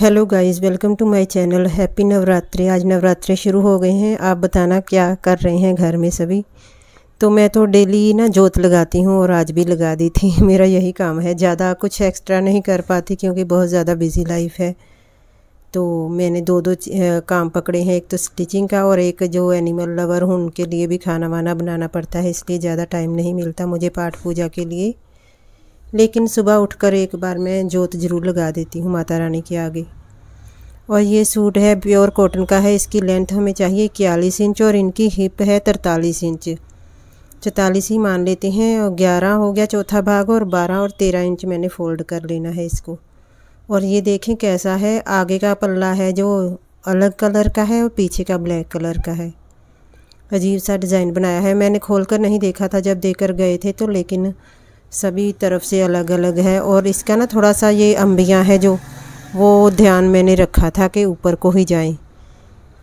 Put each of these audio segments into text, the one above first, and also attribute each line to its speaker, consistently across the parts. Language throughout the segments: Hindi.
Speaker 1: hello guys welcome to my channel happy Navratri आज नवरात्रि शुरू हो गए हैं आप बताना क्या कर रहे हैं घर में सभी तो मैं तो डेली ना जोत लगाती हूँ और आज भी लगा दी थी मेरा यही काम है ज़्यादा कुछ एक्स्ट्रा नहीं कर पाती क्योंकि बहुत ज़्यादा बिजी लाइफ है तो मैंने दो दो काम पकड़े हैं एक तो स्टिचिंग का और एक जो एनिमल लवर हूँ उनके लिए भी खाना वाना बनाना पड़ता है इसलिए ज़्यादा टाइम नहीं मिलता मुझे पाठ पूजा के लिए लेकिन सुबह उठकर एक बार मैं जोत ज़रूर लगा देती हूँ माता रानी के आगे और ये सूट है प्योर कॉटन का है इसकी लेंथ हमें चाहिए इक्यालीस इंच और इनकी हिप है तरतालीस इंच चौतालीस ही मान लेते हैं और ग्यारह हो गया चौथा भाग और बारह और तेरह इंच मैंने फ़ोल्ड कर लेना है इसको और ये देखें कैसा है आगे का पल्ला है जो अलग कलर का है और पीछे का ब्लैक कलर का है अजीब सा डिज़ाइन बनाया है मैंने खोल कर नहीं देखा था जब देकर गए थे तो लेकिन सभी तरफ से अलग अलग है और इसका ना थोड़ा सा ये अम्बियाँ है जो वो ध्यान मैंने रखा था कि ऊपर को ही जाएं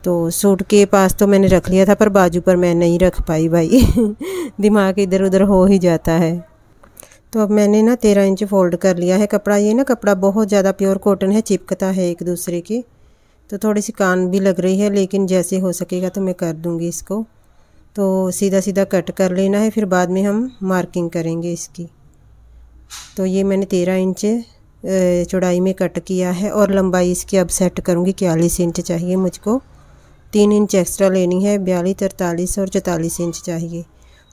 Speaker 1: तो सूट के पास तो मैंने रख लिया था पर बाजू पर मैं नहीं रख पाई भाई दिमाग इधर उधर हो ही जाता है तो अब मैंने ना तेरह इंच फोल्ड कर लिया है कपड़ा ये ना कपड़ा बहुत ज़्यादा प्योर कॉटन है चिपकता है एक दूसरे के तो थोड़ी सी कान भी लग रही है लेकिन जैसे हो सकेगा तो मैं कर दूँगी इसको तो सीधा सीधा कट कर लेना है फिर बाद में हम मार्किंग करेंगे इसकी तो ये मैंने तेरह इंच चौड़ाई में कट किया है और लंबाई इसकी अब सेट करूँगी इक्यालीस इंच चाहिए मुझको तीन इंच एक्स्ट्रा लेनी है बयालीस तरतालीस और चौतालीस इंच चाहिए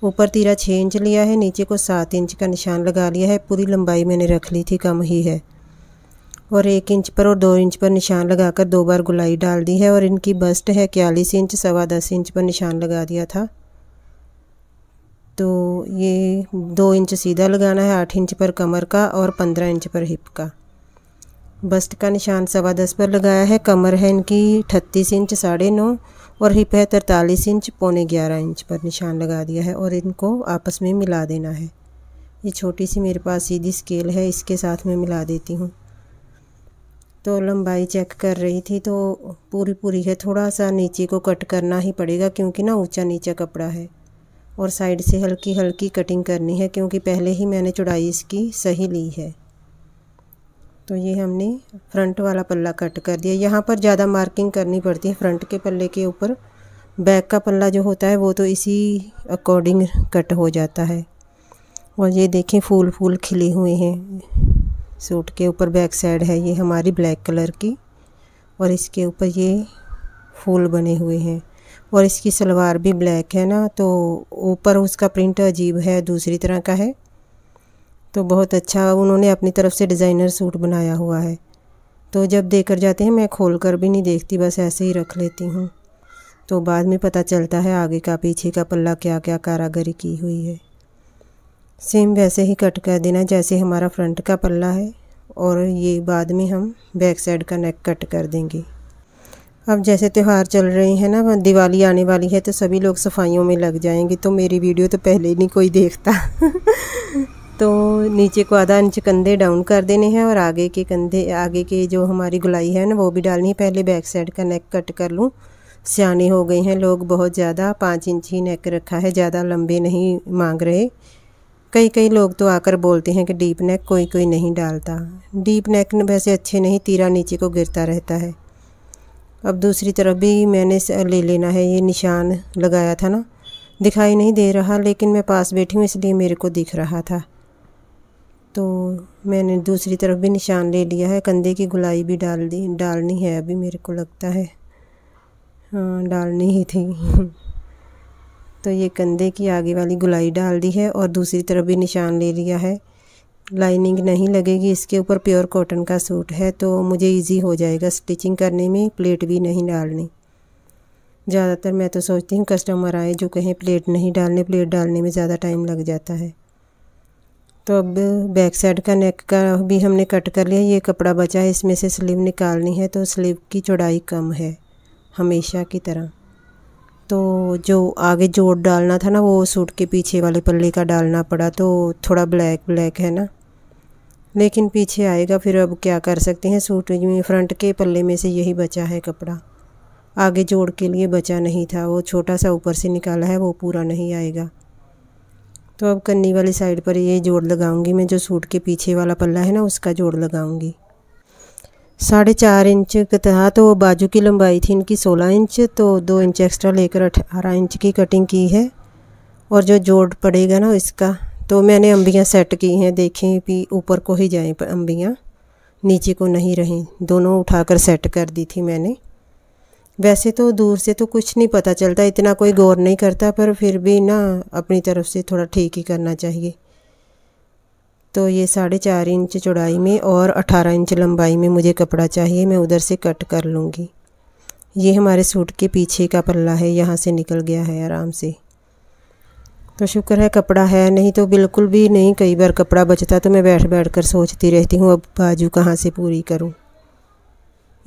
Speaker 1: ऊपर तीरा छः इंच लिया है नीचे को सात इंच का निशान लगा लिया है पूरी लंबाई मैंने रख ली थी कम ही है और एक इंच पर और दो इंच पर निशान लगाकर दो बार गुलाई डाल दी है और इनकी बस्ट है इक्यालीस इंच सवा दस इंच पर निशान लगा दिया था तो ये दो इंच सीधा लगाना है आठ इंच पर कमर का और पंद्रह इंच पर हिप का बस्ट का निशान सवा दस पर लगाया है कमर है इनकी अठतीस इंच साढ़े नौ और हिप है तरतालीस इंच पौने ग्यारह इंच पर निशान लगा दिया है और इनको आपस में मिला देना है ये छोटी सी मेरे पास सीधी स्केल है इसके साथ में मिला देती हूँ तो लंबाई चेक कर रही थी तो पूरी पूरी है थोड़ा सा नीचे को कट करना ही पड़ेगा क्योंकि ना ऊंचा नीचा कपड़ा है और साइड से हल्की हल्की कटिंग करनी है क्योंकि पहले ही मैंने चौड़ाई इसकी सही ली है तो ये हमने फ्रंट वाला पल्ला कट कर दिया यहाँ पर ज़्यादा मार्किंग करनी पड़ती है फ्रंट के पल्ले के ऊपर बैक का पल्ला जो होता है वो तो इसी अकॉर्डिंग कट हो जाता है और ये देखें फूल फूल खिले हुए हैं सूट के ऊपर बैक साइड है ये हमारी ब्लैक कलर की और इसके ऊपर ये फूल बने हुए हैं और इसकी सलवार भी ब्लैक है ना तो ऊपर उसका प्रिंट अजीब है दूसरी तरह का है तो बहुत अच्छा उन्होंने अपनी तरफ से डिज़ाइनर सूट बनाया हुआ है तो जब देकर जाते हैं मैं खोल कर भी नहीं देखती बस ऐसे ही रख लेती हूँ तो बाद में पता चलता है आगे का पीछे का पल्ला क्या क्या कारागरी की हुई है सेम वैसे ही कट कर देना जैसे हमारा फ्रंट का पल्ला है और ये बाद में हम बैक साइड का नेक कट कर देंगे अब जैसे त्यौहार चल रहे हैं ना दिवाली आने वाली है तो सभी लोग सफाइयों में लग जाएंगे तो मेरी वीडियो तो पहले ही नहीं कोई देखता तो नीचे को आधा इंच कंधे डाउन कर देने हैं और आगे के कंधे आगे के जो हमारी गुलाई है ना वो भी डालनी है पहले बैक साइड का नेक कट कर लूँ सियाने हो गए हैं लोग बहुत ज़्यादा पाँच इंच ही नेक रखा है ज़्यादा लंबे नहीं मांग रहे कई कई लोग तो आकर बोलते हैं कि डीप नेक कोई कोई नहीं डालता डीप नेक वैसे अच्छे नहीं तीरा नीचे को गिरता रहता है अब दूसरी तरफ भी मैंने ले लेना है ये निशान लगाया था ना दिखाई नहीं दे रहा लेकिन मैं पास बैठी हूँ इसलिए मेरे को दिख रहा था तो मैंने दूसरी तरफ भी निशान ले लिया है कंधे की गुलाई भी डाल दी डालनी है अभी मेरे को लगता है हाँ डालनी ही थी तो ये कंधे की आगे वाली गुलाई डाल दी है और दूसरी तरफ भी निशान ले लिया है लाइनिंग नहीं लगेगी इसके ऊपर प्योर कॉटन का सूट है तो मुझे इजी हो जाएगा स्टिचिंग करने में प्लेट भी नहीं डालनी ज़्यादातर मैं तो सोचती हूँ कस्टमर आए जो कहें प्लेट नहीं डालने प्लेट डालने में ज़्यादा टाइम लग जाता है तो अब बैक साइड का नेक का भी हमने कट कर लिया ये कपड़ा बचा है इसमें से स्लीव निकालनी है तो स्लीव की चौड़ाई कम है हमेशा की तरह तो जो आगे जोड़ डालना था ना वो सूट के पीछे वाले पल्ले का डालना पड़ा तो थोड़ा ब्लैक ब्लैक है ना लेकिन पीछे आएगा फिर अब क्या कर सकते हैं सूट में फ्रंट के पल्ले में से यही बचा है कपड़ा आगे जोड़ के लिए बचा नहीं था वो छोटा सा ऊपर से निकाला है वो पूरा नहीं आएगा तो अब कन्नी वाली साइड पर ये जोड़ लगाऊंगी मैं जो सूट के पीछे वाला पल्ला है ना उसका जोड़ लगाऊंगी साढ़े चार इंच कतहा तो बाजू की लंबाई थी इनकी सोलह इंच तो दो इंच एक्स्ट्रा लेकर अठारह इंच की कटिंग की है और जो जोड़ पड़ेगा ना इसका तो मैंने अम्बियाँ सेट की हैं देखें भी ऊपर को ही जाएँ अम्बियाँ नीचे को नहीं रहें दोनों उठाकर सेट कर दी थी मैंने वैसे तो दूर से तो कुछ नहीं पता चलता इतना कोई गौर नहीं करता पर फिर भी ना अपनी तरफ से थोड़ा ठीक ही करना चाहिए तो ये साढ़े चार इंच चौड़ाई में और अठारह इंच लंबाई में मुझे कपड़ा चाहिए मैं उधर से कट कर लूँगी ये हमारे सूट के पीछे का पल्ला है यहाँ से निकल गया है आराम से तो शुक्र है कपड़ा है नहीं तो बिल्कुल भी नहीं कई बार कपड़ा बचता तो मैं बैठ बैठ कर सोचती रहती हूँ अब बाजू कहाँ से पूरी करूँ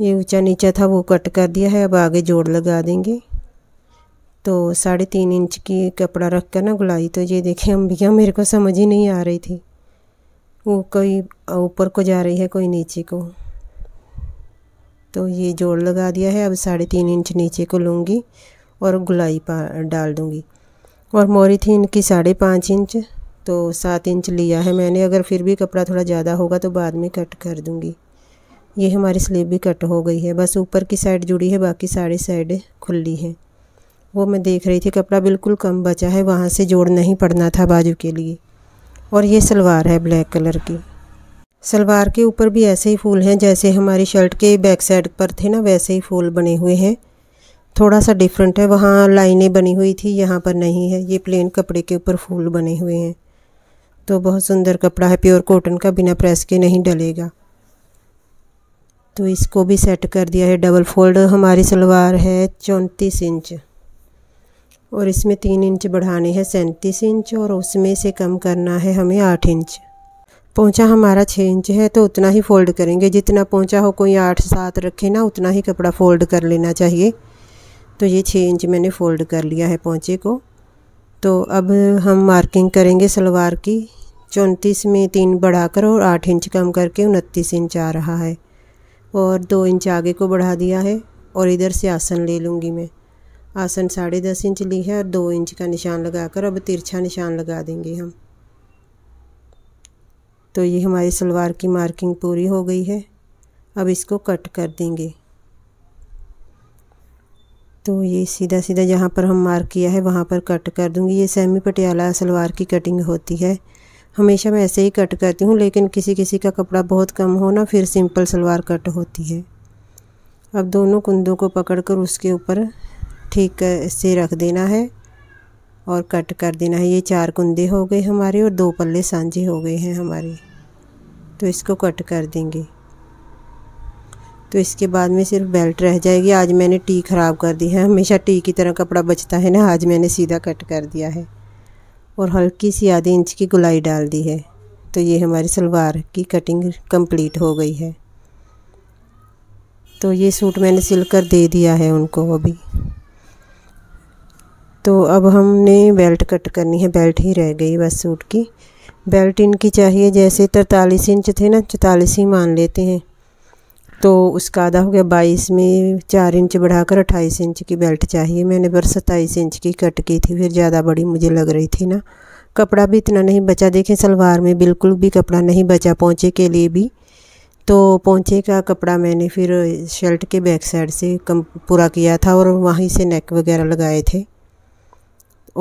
Speaker 1: ये ऊंचा नीचा था वो कट कर दिया है अब आगे जोड़ लगा देंगे तो साढ़े तीन इंच की कपड़ा रख कर ना गुलाई तो ये देखें अम्बिया मेरे को समझ ही नहीं आ रही थी वो कोई ऊपर को जा रही है कोई नीचे को तो ये जोड़ लगा दिया है अब साढ़े तीन इंच नीचे को लूँगी और गुलाई पा डाल दूँगी और मोरी थी इनकी साढ़े पाँच इंच तो सात इंच लिया है मैंने अगर फिर भी कपड़ा थोड़ा ज़्यादा होगा तो बाद में कट कर दूँगी ये हमारी स्लीव भी कट हो गई है बस ऊपर की साइड जुड़ी है बाकी सारी साइड खुली है वो मैं देख रही थी कपड़ा बिल्कुल कम बचा है वहाँ से जोड़ नहीं पड़ना था बाजू के लिए और ये सलवार है ब्लैक कलर की सलवार के ऊपर भी ऐसे ही फूल हैं जैसे हमारी शर्ट के बैक साइड पर थे ना वैसे ही फूल बने हुए हैं थोड़ा सा डिफरेंट है वहाँ लाइनें बनी हुई थी यहाँ पर नहीं है ये प्लेन कपड़े के ऊपर फूल बने हुए हैं तो बहुत सुंदर कपड़ा है प्योर कॉटन का बिना प्रेस के नहीं डलेगा तो इसको भी सेट कर दिया है डबल फोल्ड हमारी सलवार है चौंतीस इंच और इसमें तीन इंच बढ़ाने हैं सैंतीस इंच और उसमें से कम करना है हमें आठ इंच पोंचा हमारा छः इंच है तो उतना ही फ़ोल्ड करेंगे जितना पोंचा हो कोई आठ सात रखे ना उतना ही कपड़ा फ़ोल्ड कर लेना चाहिए तो ये छः इंच मैंने फ़ोल्ड कर लिया है पोंचे को तो अब हम मार्किंग करेंगे सलवार की चौंतीस में तीन बढ़ाकर और आठ इंच कम करके उनतीस इंच आ रहा है और दो इंच आगे को बढ़ा दिया है और इधर से आसन ले लूँगी मैं आसन साढ़े दस इंच ली है और दो इंच का निशान लगाकर अब तिरछा निशान लगा देंगे हम तो ये हमारी सलवार की मार्किंग पूरी हो गई है अब इसको कट कर देंगे तो ये सीधा सीधा जहाँ पर हम मार्क किया है वहाँ पर कट कर दूँगी ये सेमी पटियाला सलवार की कटिंग होती है हमेशा मैं ऐसे ही कट करती हूँ लेकिन किसी किसी का कपड़ा बहुत कम हो ना फिर सिंपल सलवार कट होती है अब दोनों कुंदों को पकड़कर उसके ऊपर ठीक से रख देना है और कट कर देना है ये चार कुंदे हो गए हमारे और दो पल्ले सांझे हो गए हैं हमारे तो इसको कट कर देंगे तो इसके बाद में सिर्फ बेल्ट रह जाएगी आज मैंने टी ख़राब कर दी है हमेशा टी की तरह कपड़ा बचता है ना आज मैंने सीधा कट कर दिया है और हल्की सी आधी इंच की गुलाई डाल दी है तो ये हमारी सलवार की कटिंग कंप्लीट हो गई है तो ये सूट मैंने सिल कर दे दिया है उनको अभी तो अब हमने बेल्ट कट करनी है बेल्ट ही रह गई बस सूट की बेल्ट इनकी चाहिए जैसे तरतालीस इंच थे ना चौतालीस ही मान लेते हैं तो उसका आधा हो गया बाईस में चार इंच बढ़ाकर अट्ठाईस इंच की बेल्ट चाहिए मैंने पर सत्ताईस इंच की कट की थी फिर ज़्यादा बड़ी मुझे लग रही थी ना कपड़ा भी इतना नहीं बचा देखें सलवार में बिल्कुल भी कपड़ा नहीं बचा पहुँचे के लिए भी तो पहुँचे का कपड़ा मैंने फिर शर्ट के बैक साइड से कम पूरा किया था और वहीं से नेक वगैरह लगाए थे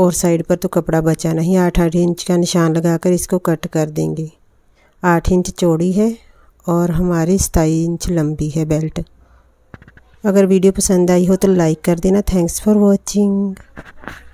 Speaker 1: और साइड पर तो कपड़ा बचा नहीं आठ आठ इंच का निशान लगाकर इसको कट कर देंगे आठ इंच चौड़ी है और हमारी सताई इंच लंबी है बेल्ट अगर वीडियो पसंद आई हो तो लाइक कर देना थैंक्स फॉर वॉचिंग